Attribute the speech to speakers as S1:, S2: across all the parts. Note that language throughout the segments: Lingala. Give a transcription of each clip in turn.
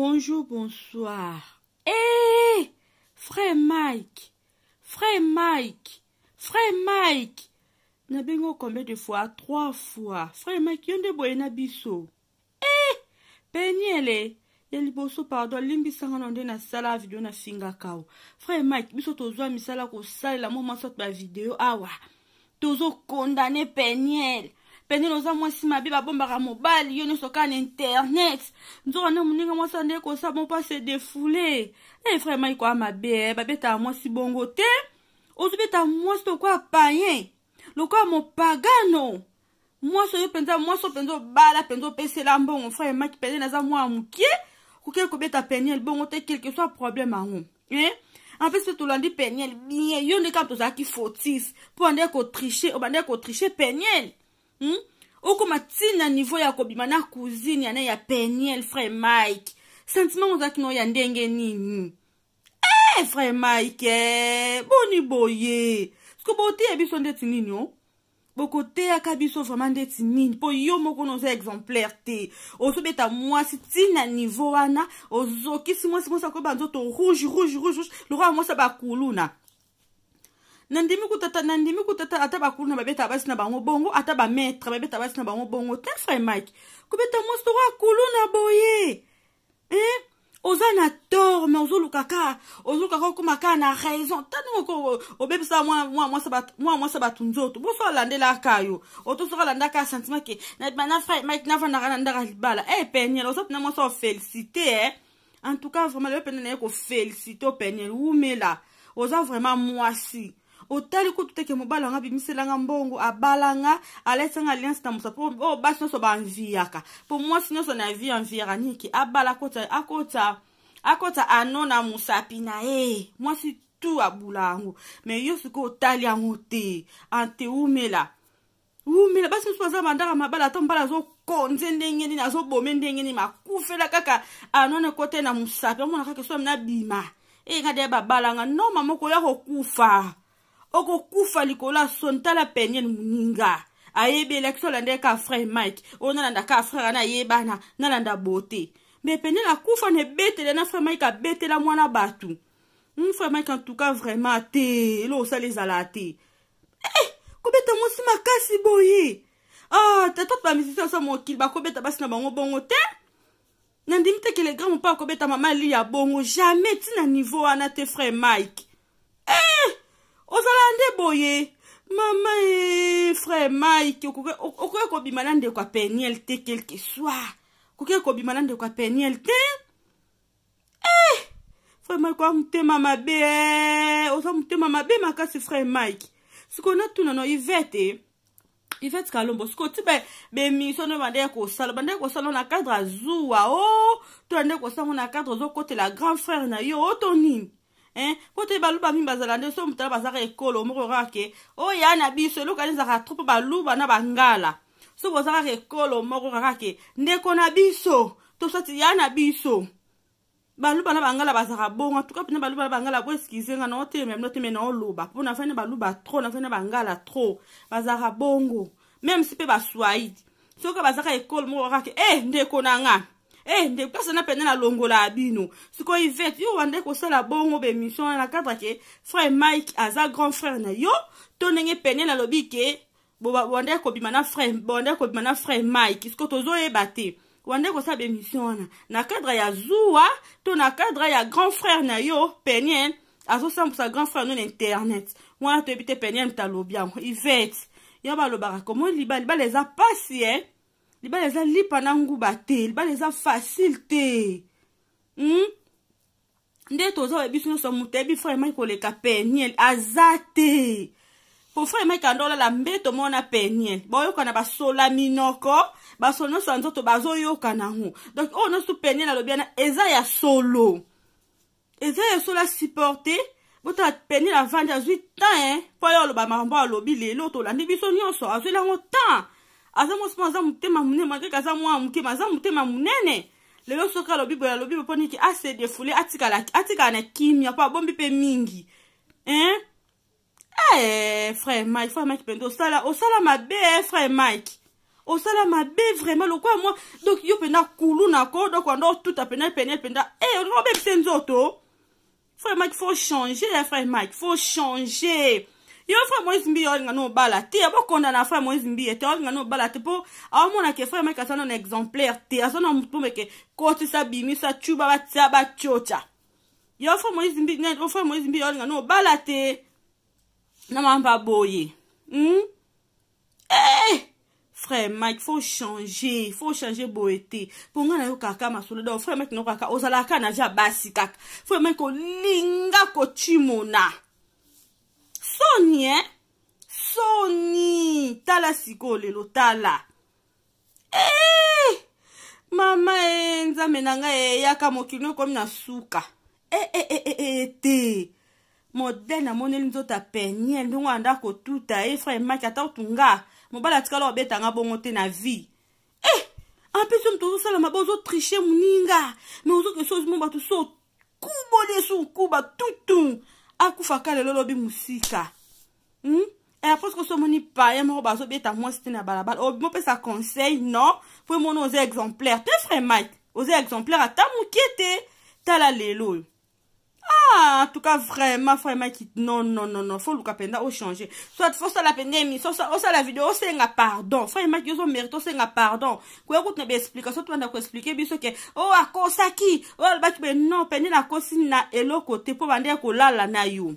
S1: Bonjour, bonsoir. Hé eh, hey, Frère Mike Frère Mike Frère Mike nabengo combien de fois trois fois frère mike yo nde boye na biso e peniele ya liboso pardon limbisanga na nde nasala video nafingaka o frère mike biso tozwa misala kosalela mwa mwasato bavideo awa tozokondane peniele pene noza mwasi mabe babombaka mobali yo nyonso kaka na internet nzoka nde moninga mwasi ande kosa mo mpasi defule e frère mai koya mabe babetaka mwasi bongo te ozobeta mwasi lokola payen lokola mopagano mwasi oyo mpenza mwasi oyo mpenza obala mpenza opesela mbongo frère maki pene naza mwana mokie okokei kobeta peniel bongo te quelque soit problème yango eh? ampesi mpe tolandi peniel bien yo nde kaka tozalaki fotis mpo bandeki kotriche obandeki kotriche peniel hmm? okoma ntina niveau ya kobima na cousine yana ya peniel frère mike sentiment ozalaki no ya ndenge nini e frère mike eh, boni boye soki boteya biso ndeti nini o oh? bokoteyaka biso vraimen ndeti nini mpo yo moko na oza exemplaire te ozobeta mwasi ntina niveau wana ozokisi mwasi mwasi akoyeba nzoto rouge rouge rouge rouge lokola mwasi abakuluna nandimi kutata nandimi kutata ata bakulu na babeta basi na bango bongo ata bametre babeta basi na bango bongo te frère mike kobeta mwasi toko akulu na boye eh? oza na tort mais ozoluka kaka ozoluka kaka okóma kaka na raison ntango ko obebisa mwa mwasi bato nzoto boso alandelaka yo otosoka alandaka sentiment ke navandaka na ndaka libala e eh, peniele oza mpena mwasi ofelicite e eh. en tout cas vraiment leyo mpena na ye kofelicite openiele umela oza vraiment mwasi otali kutu teke mobali wango abimiselanga mbongo abalanga alesanga alliance na mosa mpo oyo oh, basi nyonso banviyaka mpo mwasi nyonso na vi anviyaka niki abala akota akota akota ano na mosapi na ye mwasi tu abula yango me yo sikoyo otali yango te ante umela umela basi mosusu aza bandaka mabala ata mobali azokonze ndenge nini azobome ndenge nini makufela kaka anone kote na mosapi amona kaka so amina bima eyengada eh, ye babalanga noma moko oya kokufa okokufa likolo asontala penye ninga ayebi election olandaki ka frère mike oyo nalanda ka frère ana ayebana nalanda bote me penye nakufa na ebetele na frère mike abetela mwana bato mm, frère mike en tout cas vraiment te elo osala ezala te eh, kobeta mosi makasi boye ah, tatate bamisisi asa mokili bakobeta basi na bango bongo te nandimi te kelegramme mpo akobeta mama li ya bongo jamais ntina niveau wana te frère mike ozala nde boye mama e frère mike okoki kobima na ndeko ya peniel te quelque soir okoki kobima na ndeko ya peniel te eh frère mike oa motema mabe eh! oza motema mabe makasi frère mike sikoyo natunano ivete ivete eh? kalombo sikoyo ti bemission nde bandeke kosala bandeke kosala na cadre azuwa o oh! to bandeke kosala ngo na cadre ozokotela grand frère na yo o oh, to nini mpo te baluba mingi bazala nde so motu na bazaka ekolo moko oyoka ke oya na biso eloko ani ezalaka trop baluba na bangala so boza kaka ekolo moko kaka ke ndeko na biso tosati ya na biso oh. baluba na bangala bazalaka bongo tuka mpena baluba na bangala po eskize nga nao te meme no te me nao loba mpo na fai na baluba trop na fai na bangala trop bazalaka bongo oh. meme si mpe baswaidi soki bazalaka ekolo moko kaka ke e eh, ndeko na nga e eh, nde place na pene nalongola ya bino sikoyo ivete yo wandai kosala bongo bemission wana na cadre ke eh. frère mike aza grand frère na yo to ndenge pene nalobi ke eh. wandai kobima na frère wandai kobima na frère mike sikoyo tozoyeba te wandai kosala bemission wana na cadre ya zuwa to na cadre ya ah. grand frère na yo peniel azosambusa grand frère no na internet wana toyebi te peniel mutalobi yango ivete yo balobaka komo libala libala eza pasi e eh? libala eza lipa na nguba te libala eza facile te hmm? nde toza oyebi biso nyonso moto ayebi frere mike koleka peniel aza te po frere mike ando olala mbeto moko na peniel baoyokana basola minoko basola nyonso ya nzoto bazoyokana yango donk oyo nyonso peniel alobi wana eza ya solo eza ya solo asupporte botala peniel avandi azwi temps mpo yo oloba makambo alobi lelo tolandi biso nyonso azweli yango temps aza mwasi mpo aza motema monene makeke aza mwa mokema aza motema monene lelo soki alobi boye alobi mpo niki ase defule atikala na kimia mpo abombi mpe mingi hein eh frère mike frère mike mpenza osala osala mabe eh, frère mike osala mabe vraiment lokola mwa donc yo mpenza kulu na ko donc wanda otuta mpenza pene mpenza e olinga eh, obebisa nzoto frère mike faut changer eh, frère mike faut changer yo frère moïse mbi yo alinga no obala te abokɔnda na frère moïse mbi ye te alinga no obala te mpo aomona ah, ke frère mike aza nano exemplaire te aza na mutu mbeke kotisa bimisa tyuba batia batyotya yo frère moïse mbi oh, frère moïse mbi yo alinga no obala te na mamba boye hmm? hey! Eh! frère mike faut changer faut changer boye te mpo ngai nayoka kaka masolo dao frère mike nayokaka ozalaka na ja basi kaka frère mike olinga kotimona soni e eh? soni tala sikoyo lelo tala eh! mama e nzambe na ngai eyaka mokili nokomi na suka e eh, eh, eh, eh, eh te modele namoneli nzoto apeniel ndongo anda kotuta e frère maki ata otunga mobali atikala obetanga bongo te na vie eh! ampesi moto ozosala mabe ozotriche moninga me ozokesa ozimo bato so okuboli eso okuba tutu akufaka lelo olobi mosika hmm? e apres koso omoni paye moko bazobeta mwasi te na balabala omopesa oh, conseil non po emona oza exemplaire te frère mike oza exemplaire ata moke te eh? tala lelo oyo en tout cas vraiment vraiment qui non non non non faut le capenda au changer soit faut ça la peine soit ça la vidéo c'est un pardon vraiment qui ont mérité c'est un pardon quoi que tu expliquer soit, tu n'as pas expliqué bien que oh à cause à qui oh le non peine la cause na elo côté pour vendre ko la na you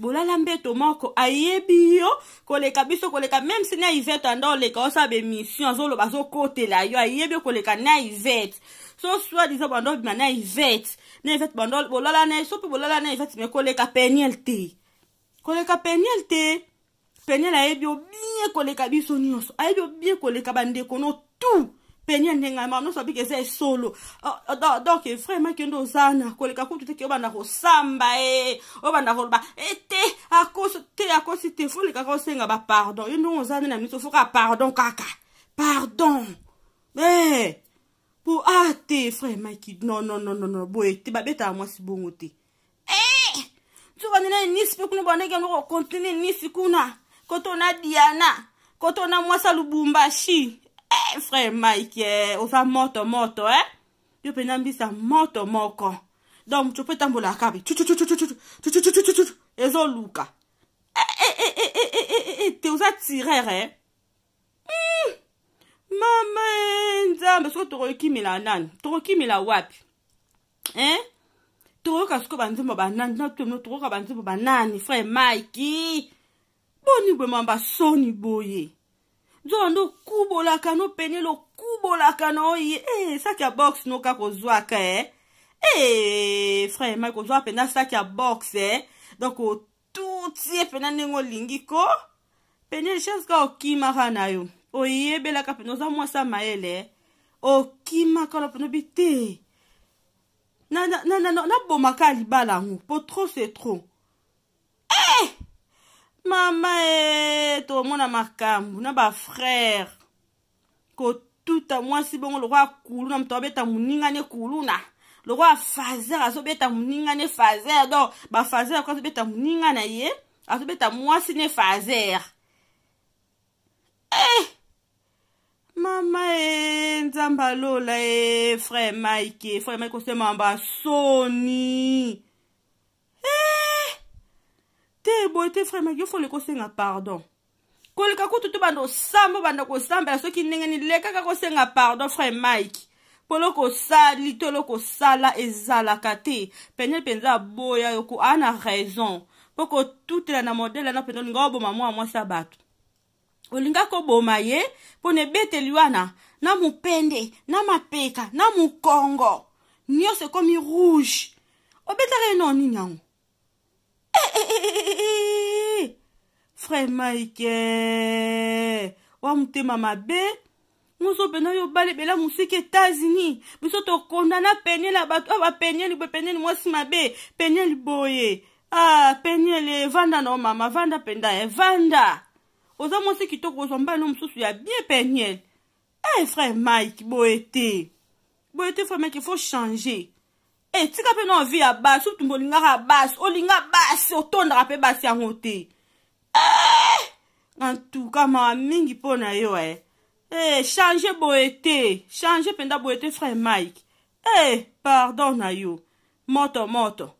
S1: bolala mbeto moko ayebi yo koleka biso koleka meme si na ivete anda oleka osala bemission azoloba azokotela yo ayebi yo koleka na ivete so soi diso bando obima na ivete na ivete bando bolala na ye so mpe bolala na ivete me koleka peniel te koleka peniel te peniel ayebi yo bien koleka biso nyonso ayebi yo bien koleka bandeko no tout peni ya ndenge ya mara nyonso abiki eza esolo euh, donc vraiment kende ozana koleka kutu teke obanda kosamba e obanda koloba ete akosi te akosi te folekaka osenga bapardon yo ndenge oza nde na miso foka pardon kaka ah, pardon eh, eh, e po a te frère maki nonnnnn boye te babetaka mwasi bongo te nzokanena nisi mpe kuna bwandenge yango kokontine nisi kuna koto na diana koto na mwasi a lubumbashi hey, frère mike eh, oza moto moto e eh? yo mpenza mbisa moto moko donc moto mpo etambola kabe ezoluka te oza tirere eh? hmm. mama eh, nzambe soki tokokimela nani tokokimela wapi eh? tokoyoka sikoyo banzembo banani natemno tokoyoka banzembo banani frère mike boni bwema basoni boye nzondo okubolaka no pene lokubolaka na oye e eh, saki ya box noka kozwaka e eh. e eh, frère mai kozwaka mpenza saki ya box e donk otuti ye mpenza ndenge olingi ko pene richesse kaka okimaka na yo oyebelaka mpenza oza mwasi ya mayele okimaka lo mpenza obi te nabomaka libala yango po trop c'est trop e hey! mama e eh, tomona makambo na bafrere kotuta mwasi bongo lokwa kuluna moto abeta moningani kuluna lokwa fazer azobeta moningani fazer donc bafazer yako azobeta moninga na ye azobeta mwasi ne fazer eh! mama e eh, nzambe alola e eh, frère mike frère mike osema basoni boye te frère maki ofole kosenga pardon koleka kutu to banda osamba obanda kosambela soki ndenge nilekaka kosenga pardon frère mike mpo eloko osali to eloko osala ezalaka te pene mpenza aboya yoko aa na raison mpo kotutela na modele wana mpenza olinga oboma mwa mwasi ya bato olingaka oboma ye mpona ebeteli wana na mopende na mapeka na mokongo nyonso ekomi rouge obetaka ye nao nini yango frère mike wa motema mabe nyonso mpena oyo balebela mosika etats-unis biso tokondana peniele ya bato oyo bapenieli boye penieli mwasi mabe penieli boye ah peniele evanda eh, na omama vanda mpenda evanda eh, oza mwasi kitoko ozwa mbano mosusu ya bien peniele e eh, hey, frère mike boye te boye te frère mike faut changer e tika mpe na envi ya basi otumba olingaka basi olinga basi otondaka mpe basi yango te eh, antuka mawa mingi mpo na yo e eh. e change boye te change mpenza boye te frère mike e pardon na yo moto moto